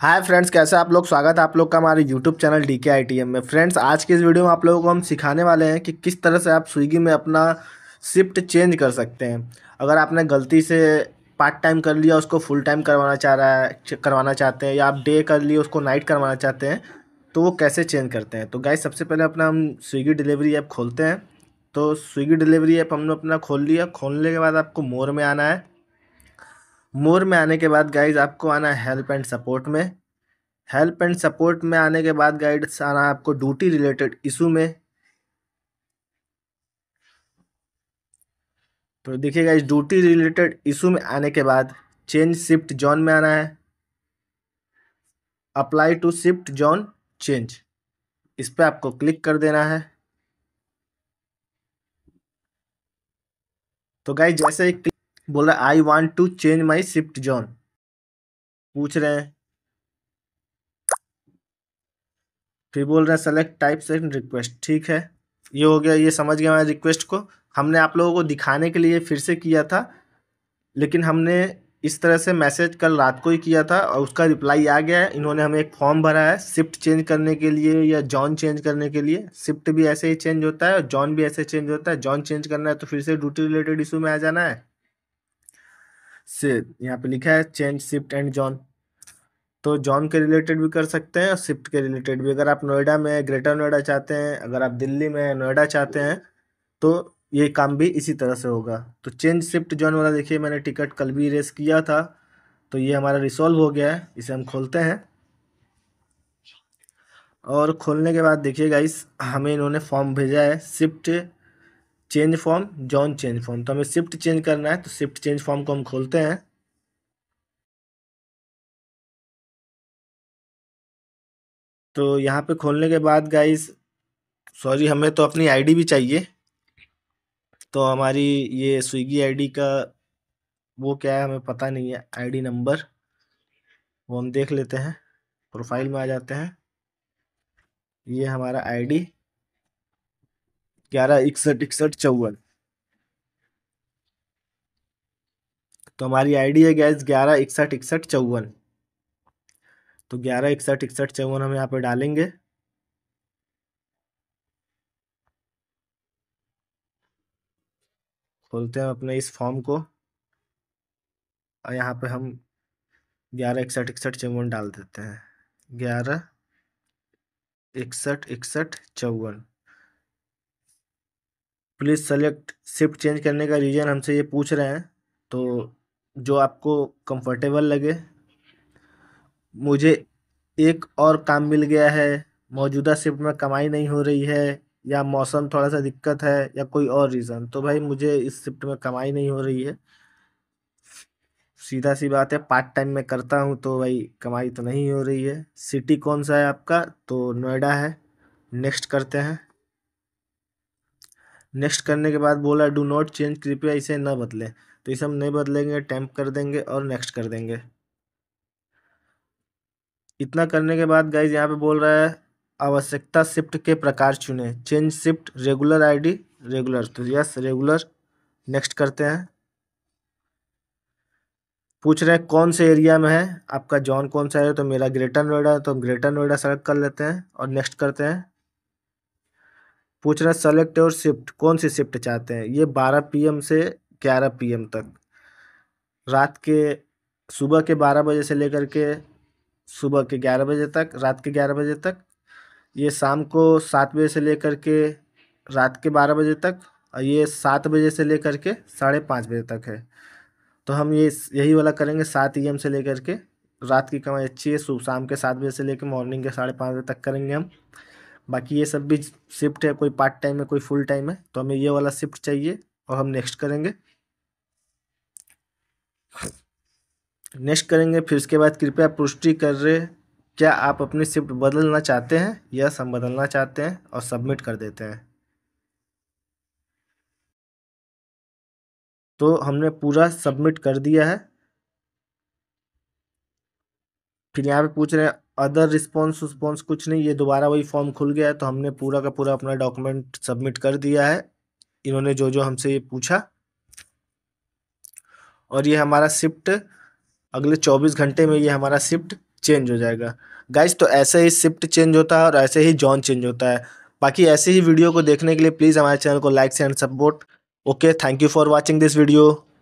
hi friends कैसे आप लोग स्वागत है आप लोग का हमारे YouTube channel D K I T M में फ्रेंड्स आज के इस वीडियो में आप लोगों को हम सिखाने वाले हैं कि किस तरह से आप स्विगी में अपना शिफ्ट चेंज कर सकते हैं अगर आपने गलती से पार्ट टाइम कर लिया उसको फुल टाइम करवाना चाह रहा है करवाना चाहते हैं या आप डे कर लिए उसको नाइट करवाना चाहते हैं तो वो कैसे चेंज करते हैं तो गाय सबसे पहले अपना हम स्विगी डिलीवरी ऐप खोलते हैं तो स्विगी डिलीवरी ऐप हमने अपना खोल लिया खोलने के बाद आपको मोर में आना है मोर में आने के बाद गाइज आपको आना है हेल्प एंड सपोर्ट में हेल्प एंड सपोर्ट में आने के बाद गाइड्स आना आपको ड्यूटी रिलेटेड इशू में तो देखिए इस ड्यूटी रिलेटेड इशू में आने के बाद चेंज शिफ्ट जॉन में आना है apply to shift zone change इस पर आपको क्लिक कर देना है तो गाइज जैसे ही बोल रहा है I want to change my shift zone पूछ रहे हैं फिर बोल रहे हैं सेलेक्ट टाइप से रिक्वेस्ट ठीक है ये हो गया ये समझ गया हमारे रिक्वेस्ट को हमने आप लोगों को दिखाने के लिए फिर से किया था लेकिन हमने इस तरह से मैसेज कल रात को ही किया था और उसका रिप्लाई आ गया है इन्होंने हमें एक फॉर्म भरा है शिफ्ट चेंज करने के लिए या जॉन चेंज करने के लिए शिफ्ट भी ऐसे ही चेंज होता है और जॉन भी ऐसे चेंज होता है जॉन चेंज करना है तो फिर से ड्यूटी रिलेटेड इशू में आ जाना है से यहाँ पे लिखा है चेंज शिफ्ट एंड जॉन तो जॉन के रिलेटेड भी कर सकते हैं और शिफ्ट के रिलेटेड भी अगर आप नोएडा में ग्रेटर नोएडा चाहते हैं अगर आप दिल्ली में नोएडा चाहते हैं तो ये काम भी इसी तरह से होगा तो चेंज शिफ्ट जॉन वाला देखिए मैंने टिकट कल भी रेस किया था तो ये हमारा रिसॉल्व हो गया है इसे हम खोलते हैं और खोलने के बाद देखिए गाइस हमें इन्होंने फॉर्म भेजा है shift change form zone change form तो हमें शिफ्ट चेंज करना है तो शिफ्ट चेंज फॉर्म को हम खोलते हैं तो यहाँ पे खोलने के बाद गाइस सॉरी हमें तो अपनी आईडी भी चाहिए तो हमारी ये स्विगी आईडी का वो क्या है हमें पता नहीं है आईडी नंबर वो हम देख लेते हैं प्रोफाइल में आ जाते हैं ये हमारा आईडी ग्यारह इकसठ इकसठ चौवन तो हमारी आईडी है गैस ग्यारह इकसठ इकसठ चौवन तो ग्यारह इकसठ इकसठ चौवन हम यहाँ पे डालेंगे खोलते हैं अपने इस फॉर्म को और यहाँ पे हम ग्यारह इकसठ इकसठ चौवन डाल देते हैं ग्यारह इकसठ इकसठ चौवन प्लीज़ सेलेक्ट शिफ्ट चेंज करने का रीज़न हमसे ये पूछ रहे हैं तो जो आपको कंफर्टेबल लगे मुझे एक और काम मिल गया है मौजूदा शिफ्ट में कमाई नहीं हो रही है या मौसम थोड़ा सा दिक्कत है या कोई और रीज़न तो भाई मुझे इस शिफ्ट में कमाई नहीं हो रही है सीधा सी बात है पार्ट टाइम में करता हूँ तो भाई कमाई तो नहीं हो रही है सिटी कौन सा है आपका तो नोएडा है नेक्स्ट करते हैं नेक्स्ट करने के बाद बोला डू नॉट चेंज कृपया इसे न बदलें तो इसे हम नहीं बदलेंगे टैम्प कर देंगे और नेक्स्ट कर देंगे इतना करने के बाद गाइज यहाँ पे बोल रहा है आवश्यकता शिफ्ट के प्रकार चुने change shift regular ID regular तो यस रेगुलर नेक्स्ट करते हैं पूछ रहे हैं कौन से एरिया में है आपका जॉन कौन सा है तो मेरा ग्रेटर नोएडा तो ग्रेटर नोएडा सेलेक्ट कर लेते हैं और नेक्स्ट करते हैं पूछ रहे हैं सेलेक्ट और शिफ्ट कौन सी शिफ्ट चाहते हैं ये बारह पीएम से ग्यारह पीएम तक रात के सुबह के बारह बजे से लेकर के सुबह के ग्यारह बजे तक रात के ग्यारह बजे तक ये शाम को सात बजे से लेकर के रात के बारह बजे तक और ये सात बजे से लेकर के साढ़े पाँच बजे तक है तो हम ये यही वाला करेंगे सात ई से लेकर के रात की कमाई अच्छी है सुबह शाम के सात बजे से लेकर मॉर्निंग के साढ़े पाँच बजे तक करेंगे हम बाकी ये सब भी शिफ्ट है कोई पार्ट टाइम है कोई फुल टाइम है तो हमें ये वाला शिफ्ट चाहिए और हम नेक्स्ट करेंगे नेक्स्ट करेंगे फिर उसके बाद कृपया पुष्टि कर रहे क्या आप अपनी शिफ्ट बदलना चाहते हैं या सब बदलना चाहते हैं और सबमिट कर देते हैं तो हमने पूरा सबमिट कर दिया है फिर यहाँ पे पूछ रहे हैं अदर रिस्पॉन्स रिस्पॉन्स कुछ नहीं ये दोबारा वही फॉर्म खुल गया है तो हमने पूरा का पूरा अपना डॉक्यूमेंट सबमिट कर दिया है इन्होंने जो जो हमसे ये पूछा और ये हमारा शिफ्ट अगले चौबीस घंटे में ये हमारा शिफ्ट चेंज हो जाएगा गाइज तो ऐसे ही शिफ्ट चेंज होता है और ऐसे ही जॉन चेंज होता है बाकी ऐसे ही वीडियो को देखने के लिए प्लीज़ हमारे चैनल को like and support okay thank you for watching this video